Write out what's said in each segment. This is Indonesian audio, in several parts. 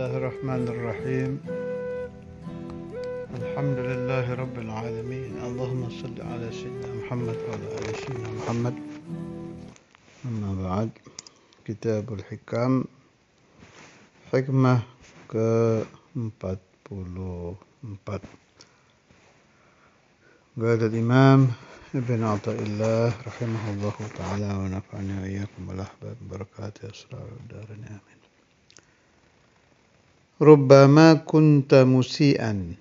الله الرحمن الرحيم الحمد لله رب العالمين اللهم صل على سيدنا محمد وعلى آل سيدنا محمد أما بعد كتاب الحكام حكمة ke-44 قال الإمام ابن عطاء الله رحمه الله تعالى ونفعني وإياكم بالأحباب بركاته أسرار الدارين نعم. آمين ربما كنت مسيئا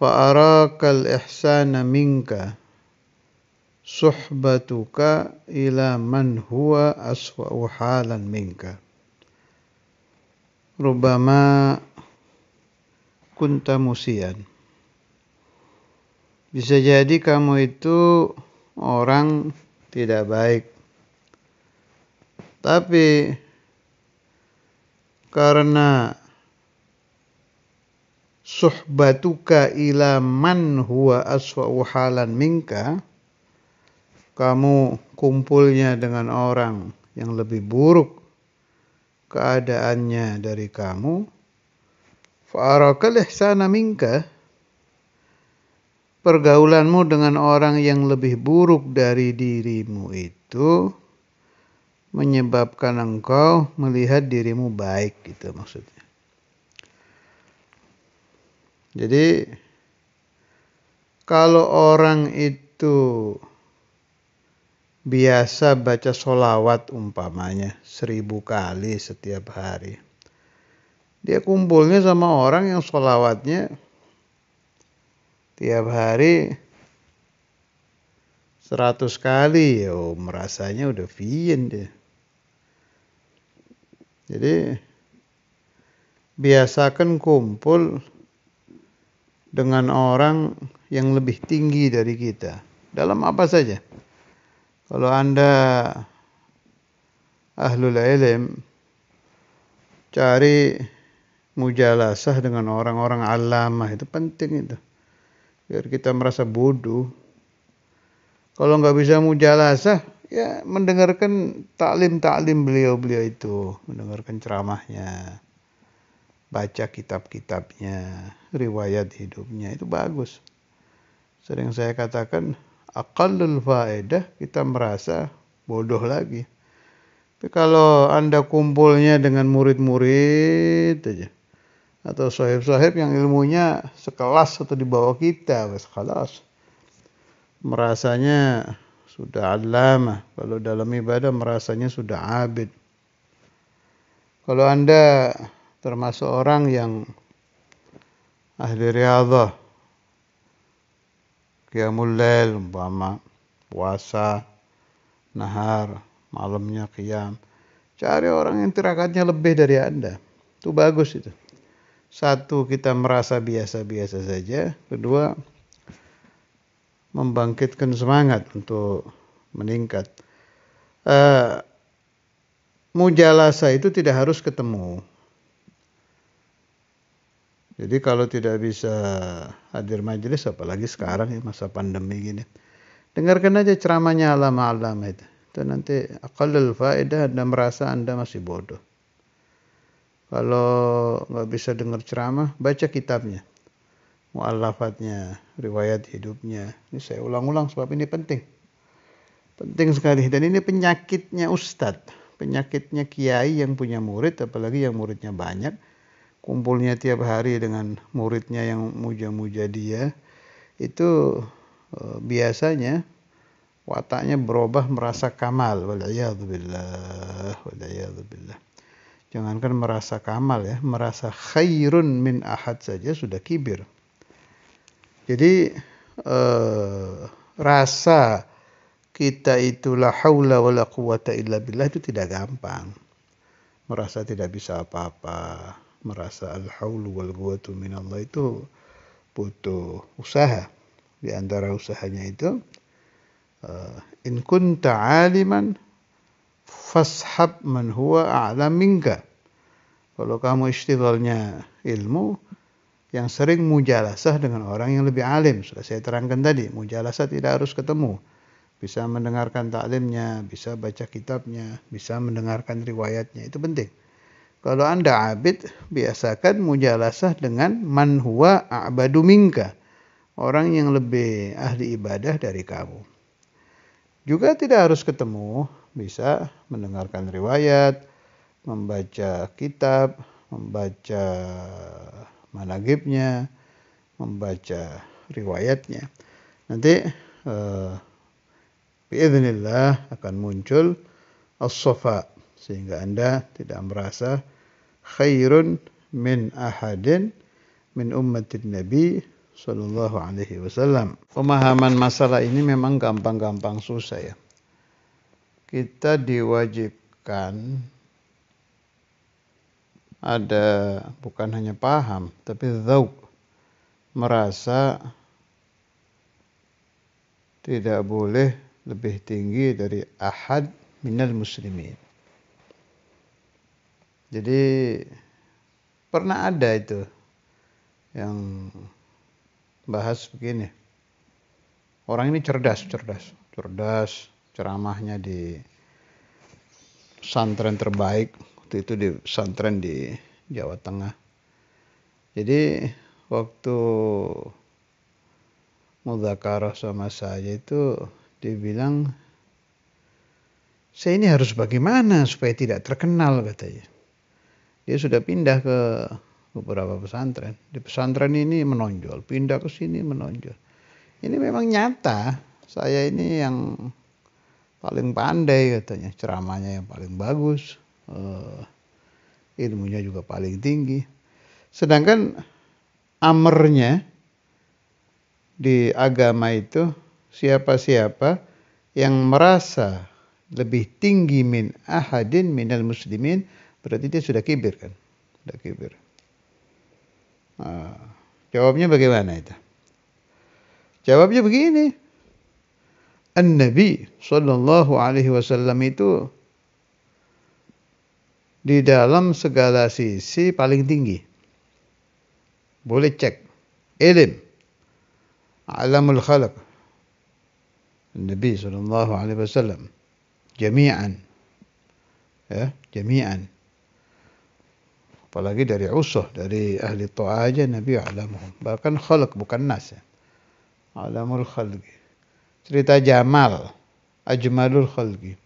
فأراك الإحسان منك صحبتك إلى من هو أسوأ halan منك ربما كنت musian Bisa jadi kamu itu orang tidak baik. Tapi karena suhbatuka ila man huwa aswa'u halan minka kamu kumpulnya dengan orang yang lebih buruk keadaannya dari kamu fa'arakal ihsana minka pergaulanmu dengan orang yang lebih buruk dari dirimu itu menyebabkan engkau melihat dirimu baik gitu maksudnya. Jadi kalau orang itu biasa baca solawat umpamanya seribu kali setiap hari. Dia kumpulnya sama orang yang solawatnya tiap hari seratus kali oh, merasanya udah fien dia. Jadi biasakan kumpul dengan orang yang lebih tinggi dari kita dalam apa saja. Kalau Anda ahlul ilm cari mujalasah dengan orang-orang alamah itu penting itu biar kita merasa bodoh kalau nggak bisa mujalasah ya mendengarkan taklim-taklim beliau-beliau itu, mendengarkan ceramahnya, baca kitab-kitabnya, riwayat hidupnya itu bagus. Sering saya katakan akalul faedah kita merasa bodoh lagi. Tapi kalau Anda kumpulnya dengan murid-murid aja atau sahib-sahib yang ilmunya sekelas atau di bawah kita, sekelas, Merasanya sudah alama. Kalau dalam ibadah merasanya sudah abid. Kalau Anda termasuk orang yang ahli riyadhah, qiyamul lail umpama, puasa, nahar, malamnya qiyam. Cari orang yang tirakatnya lebih dari Anda. Itu bagus itu. Satu, kita merasa biasa-biasa saja. Kedua, membangkitkan semangat untuk meningkat. Uh, mujalasa itu tidak harus ketemu. Jadi kalau tidak bisa hadir majelis, apalagi sekarang ya masa pandemi gini, dengarkan aja ceramahnya alam alam itu. Itu nanti akalul faedah Anda merasa Anda masih bodoh. Kalau nggak bisa dengar ceramah, baca kitabnya. Mu'alafatnya, riwayat hidupnya. Ini saya ulang-ulang sebab ini penting. Penting sekali dan ini penyakitnya ustadz, penyakitnya kiai yang punya murid apalagi yang muridnya banyak, kumpulnya tiap hari dengan muridnya yang muja-muja dia itu e, biasanya wataknya berubah merasa kamal waliyadzubillah jangankan merasa kamal ya merasa khairun min ahad saja sudah kibir jadi eh, rasa kita itu haula wala quwata illa billah itu tidak gampang. Merasa tidak bisa apa-apa, merasa al haulu wal quwatu minallah itu butuh usaha. Di antara usahanya itu uh, in kunta aliman fashab man huwa a'lam minka. Kalau kamu istighlalnya ilmu, yang sering mujalasah dengan orang yang lebih alim. Sudah saya terangkan tadi, mujalasah tidak harus ketemu. Bisa mendengarkan taklimnya, bisa baca kitabnya, bisa mendengarkan riwayatnya. Itu penting. Kalau Anda abid, biasakan mujalasah dengan man huwa a'badu minka. Orang yang lebih ahli ibadah dari kamu. Juga tidak harus ketemu, bisa mendengarkan riwayat, membaca kitab, membaca managibnya, membaca riwayatnya. Nanti uh, akan muncul as-safa sehingga Anda tidak merasa khairun min ahadin min ummatin nabi sallallahu alaihi wasallam. Pemahaman masalah ini memang gampang-gampang susah ya. Kita diwajibkan ada bukan hanya paham tapi zauk merasa tidak boleh lebih tinggi dari ahad minal muslimin. Jadi pernah ada itu yang bahas begini. Orang ini cerdas, cerdas, cerdas, ceramahnya di pesantren terbaik waktu itu di pesantren di Jawa Tengah. Jadi waktu mudhakarah sama saya itu dibilang saya ini harus bagaimana supaya tidak terkenal katanya. Dia sudah pindah ke beberapa pesantren. Di pesantren ini menonjol, pindah ke sini menonjol. Ini memang nyata. Saya ini yang paling pandai katanya, ceramahnya yang paling bagus uh, ilmunya juga paling tinggi. Sedangkan amernya di agama itu siapa-siapa yang merasa lebih tinggi min ahadin minal muslimin berarti dia sudah kibir kan? Sudah kibir. Nah, jawabnya bagaimana itu? Jawabnya begini. An-Nabi sallallahu alaihi wasallam itu di dalam segala sisi paling tinggi. Boleh cek. Ilim. Alamul khalaq. Nabi sallallahu alaihi wasallam. Jami'an. Ya, jami'an. Apalagi dari usuh, dari ahli ta'ah aja Nabi alamuhum. Bahkan khalaq bukan nas. Ya. Alamul khalqi. Cerita Jamal. Ajmalul khalqi.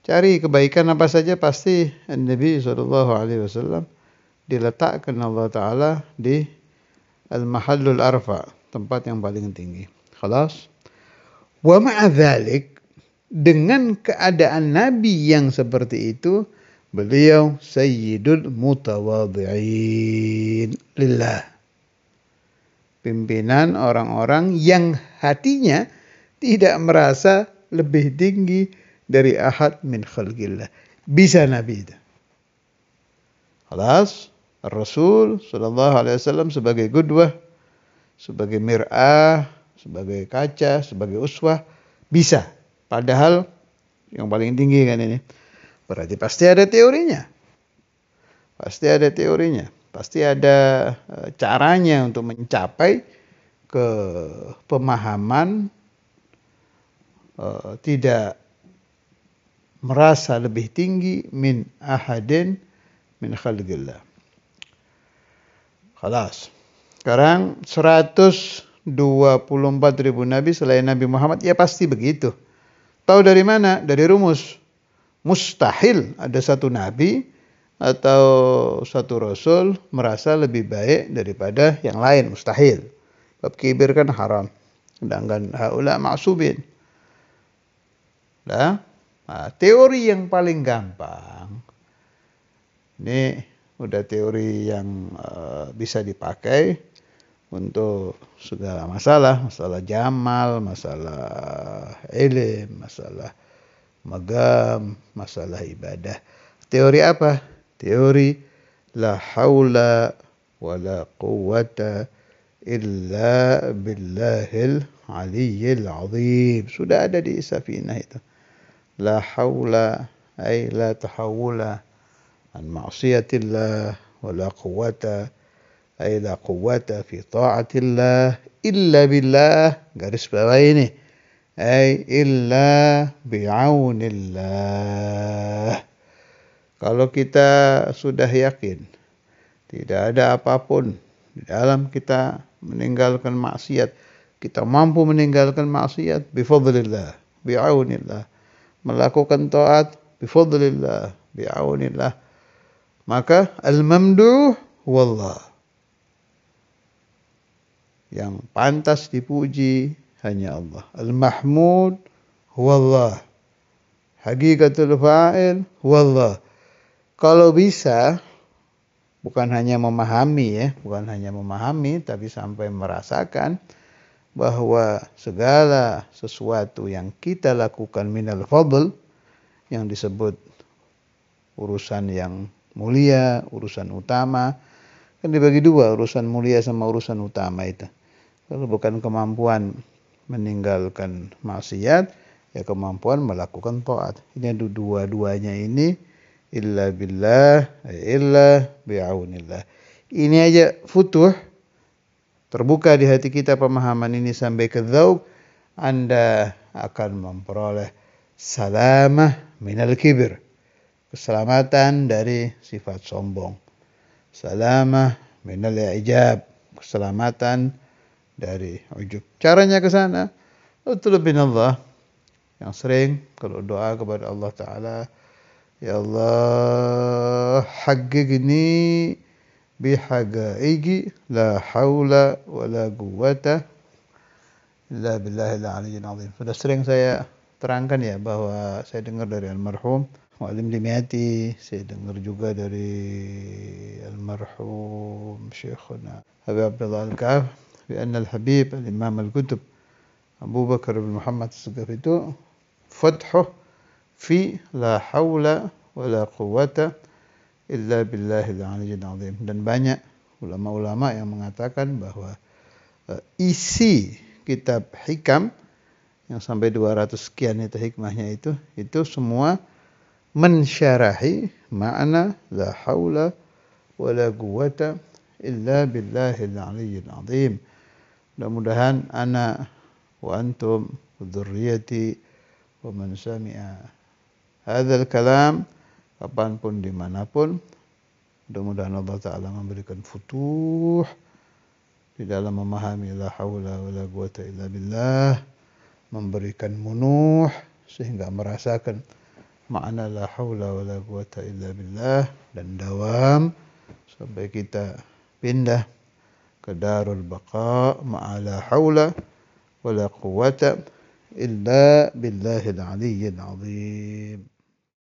Cari kebaikan apa saja pasti Nabi Shallallahu Alaihi Wasallam diletakkan Allah Taala di al-mahallul arfa tempat yang paling tinggi. Khalas. Wa ma'adzalik dengan keadaan Nabi yang seperti itu beliau sayyidul mutawadhi'in lillah. Pimpinan orang-orang yang hatinya tidak merasa lebih tinggi dari ahad min khalqillah. Bisa Nabi itu. Alas, Rasul Shallallahu Alaihi Wasallam sebagai gudwah, sebagai mir'ah, sebagai kaca, sebagai uswah, bisa. Padahal yang paling tinggi kan ini. Berarti pasti ada teorinya. Pasti ada teorinya. Pasti ada e, caranya untuk mencapai ke pemahaman e, tidak merasa lebih tinggi min ahadin min khalqillah. Khalas. Sekarang 124 ribu nabi selain Nabi Muhammad ya pasti begitu. Tahu dari mana? Dari rumus. Mustahil ada satu nabi atau satu rasul merasa lebih baik daripada yang lain. Mustahil. Bab kibir kan haram. Sedangkan haula ma'subin. Nah, Nah, teori yang paling gampang, ini udah teori yang uh, bisa dipakai untuk segala masalah, masalah jamal, masalah ilim, masalah magam, masalah ibadah. Teori apa? Teori la haula wala quwata illa billahil aliyyil azim. Sudah ada di Safinah itu la أي ay la tahawula an ma'siyatillah wa la quwata ay la quwata fi ta'atillah illa billah garis bawah ini ay illa bi'aunillah kalau kita sudah yakin tidak ada apapun di dalam kita meninggalkan maksiat kita mampu meninggalkan maksiat bifadlillah bi'aunillah melakukan taat bifadlillah biaunillah maka al-mamduh wallah yang pantas dipuji hanya Allah al-mahmud wallah hakikatul fa'il wallah kalau bisa bukan hanya memahami ya bukan hanya memahami tapi sampai merasakan bahwa segala sesuatu yang kita lakukan minal fadl yang disebut urusan yang mulia, urusan utama kan dibagi dua, urusan mulia sama urusan utama itu. Kalau bukan kemampuan meninggalkan maksiat, ya kemampuan melakukan taat. Ini dua-duanya ini illa billah illa bi'aunillah. Ini aja futuh terbuka di hati kita pemahaman ini sampai ke zauk, Anda akan memperoleh salamah minal kibir. Keselamatan dari sifat sombong. Salamah minal ijab. Keselamatan dari ujub. Caranya ke sana. Utlubin Allah. Yang sering kalau doa kepada Allah Ta'ala. Ya Allah, hakik gini بحقائق لا haula wala quwata illa billahil aliyyil azim. Sudah sering saya terangkan ya bahwa saya dengar dari almarhum Mu'alim Dimyati, saya dengar juga dari almarhum Syekhuna Habib Abdullah Al-Ka'af بأن الحبيب الإمام الكتب أبو بكر بن محمد السقفي فتحه في لا حول ولا قوة illa billahil aliyyil azim. Dan banyak ulama-ulama yang mengatakan bahwa e, isi kitab hikam yang sampai 200 sekian itu hikmahnya itu itu semua mensyarahi makna la haula wala quwata illa billahil aliyyil azim. Mudah-mudahan ana wa antum dzurriyyati wa man sami'a hadzal kalam kapanpun, dimanapun. Mudah-mudahan Allah Ta'ala memberikan futuh di dalam memahami la hawla wa la quwata illa billah. Memberikan munuh sehingga merasakan makna la hawla wa la quwata illa billah. Dan dawam sampai kita pindah ke darul baqa ma'ala hawla wa la quwata illa billahil aliyyil azim. Al